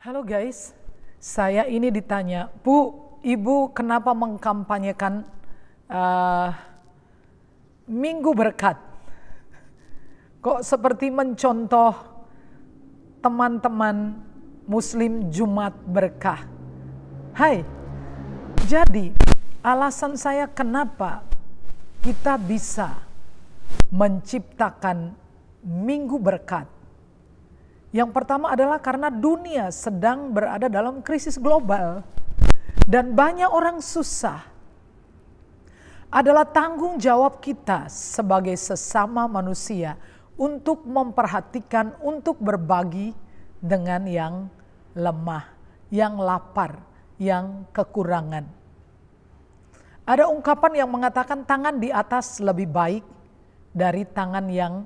Halo guys, saya ini ditanya, Bu, Ibu kenapa mengkampanyekan uh, Minggu Berkat? Kok seperti mencontoh teman-teman Muslim Jumat Berkah? Hai, jadi alasan saya kenapa kita bisa menciptakan Minggu Berkat yang pertama adalah karena dunia sedang berada dalam krisis global dan banyak orang susah. Adalah tanggung jawab kita sebagai sesama manusia untuk memperhatikan, untuk berbagi dengan yang lemah, yang lapar, yang kekurangan. Ada ungkapan yang mengatakan tangan di atas lebih baik dari tangan yang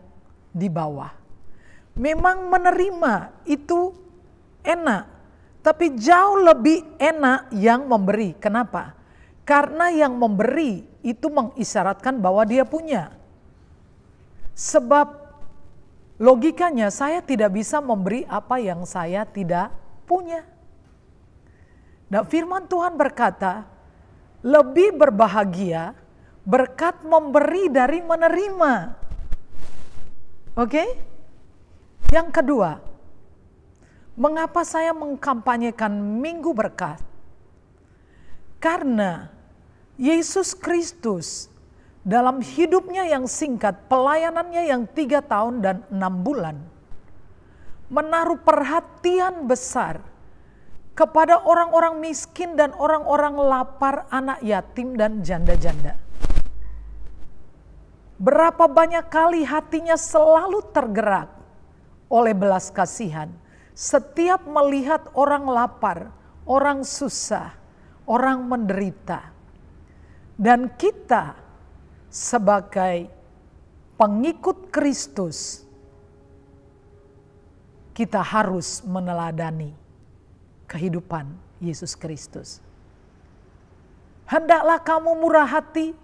di bawah memang menerima itu enak, tapi jauh lebih enak yang memberi. Kenapa? Karena yang memberi itu mengisyaratkan bahwa dia punya. Sebab logikanya saya tidak bisa memberi apa yang saya tidak punya. nah firman Tuhan berkata, lebih berbahagia berkat memberi dari menerima. Oke? Okay? Yang kedua, mengapa saya mengkampanyekan Minggu Berkat? Karena Yesus Kristus dalam hidupnya yang singkat, pelayanannya yang tiga tahun dan enam bulan, menaruh perhatian besar kepada orang-orang miskin dan orang-orang lapar, anak yatim dan janda-janda. Berapa banyak kali hatinya selalu tergerak oleh belas kasihan. Setiap melihat orang lapar, orang susah, orang menderita. Dan kita sebagai pengikut Kristus, kita harus meneladani kehidupan Yesus Kristus. Hendaklah kamu murah hati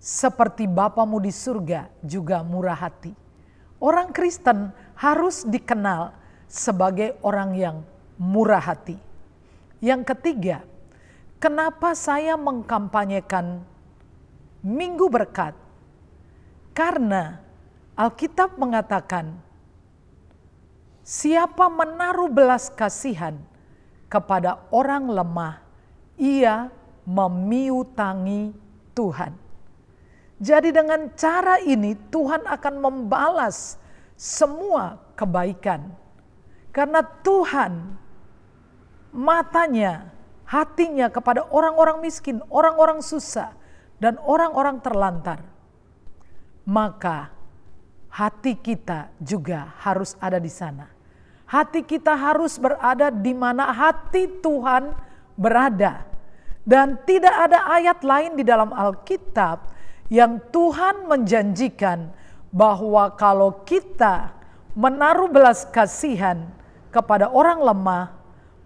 seperti Bapamu di surga juga murah hati orang Kristen harus dikenal sebagai orang yang murah hati. Yang ketiga, kenapa saya mengkampanyekan Minggu Berkat? Karena Alkitab mengatakan, siapa menaruh belas kasihan kepada orang lemah, ia memiutangi Tuhan. Jadi dengan cara ini Tuhan akan membalas semua kebaikan. Karena Tuhan matanya, hatinya kepada orang-orang miskin, orang-orang susah, dan orang-orang terlantar. Maka hati kita juga harus ada di sana. Hati kita harus berada di mana hati Tuhan berada. Dan tidak ada ayat lain di dalam Alkitab yang Tuhan menjanjikan bahwa kalau kita menaruh belas kasihan kepada orang lemah,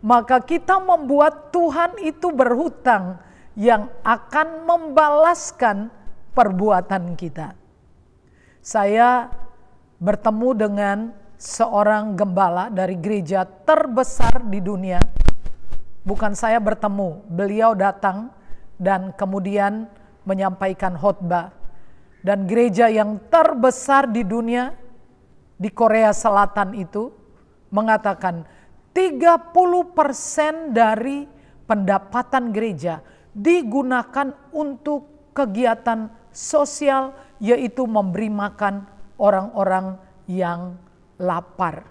maka kita membuat Tuhan itu berhutang yang akan membalaskan perbuatan kita. Saya bertemu dengan seorang gembala dari gereja terbesar di dunia. Bukan saya bertemu, beliau datang dan kemudian menyampaikan khotbah dan gereja yang terbesar di dunia di Korea Selatan itu mengatakan 30% dari pendapatan gereja digunakan untuk kegiatan sosial yaitu memberi makan orang-orang yang lapar.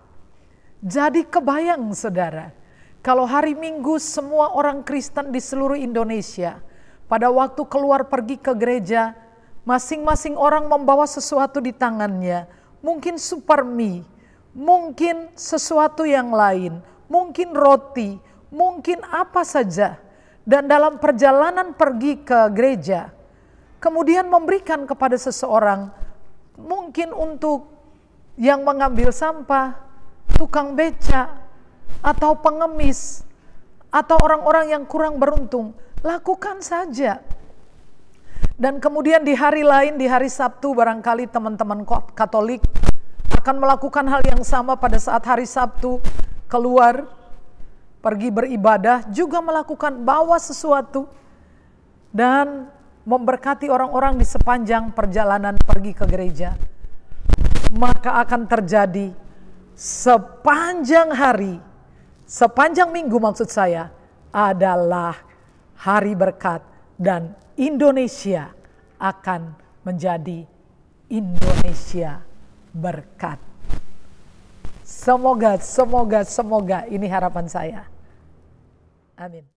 Jadi kebayang saudara, kalau hari Minggu semua orang Kristen di seluruh Indonesia pada waktu keluar pergi ke gereja, masing-masing orang membawa sesuatu di tangannya, mungkin mie, mungkin sesuatu yang lain, mungkin roti, mungkin apa saja. Dan dalam perjalanan pergi ke gereja, kemudian memberikan kepada seseorang, mungkin untuk yang mengambil sampah, tukang beca, atau pengemis, atau orang-orang yang kurang beruntung Lakukan saja. Dan kemudian di hari lain, di hari Sabtu barangkali teman-teman Katolik akan melakukan hal yang sama pada saat hari Sabtu keluar pergi beribadah juga melakukan bawa sesuatu dan memberkati orang-orang di sepanjang perjalanan pergi ke gereja. Maka akan terjadi sepanjang hari, sepanjang minggu maksud saya adalah hari berkat dan Indonesia akan menjadi Indonesia berkat. Semoga, semoga, semoga ini harapan saya. Amin.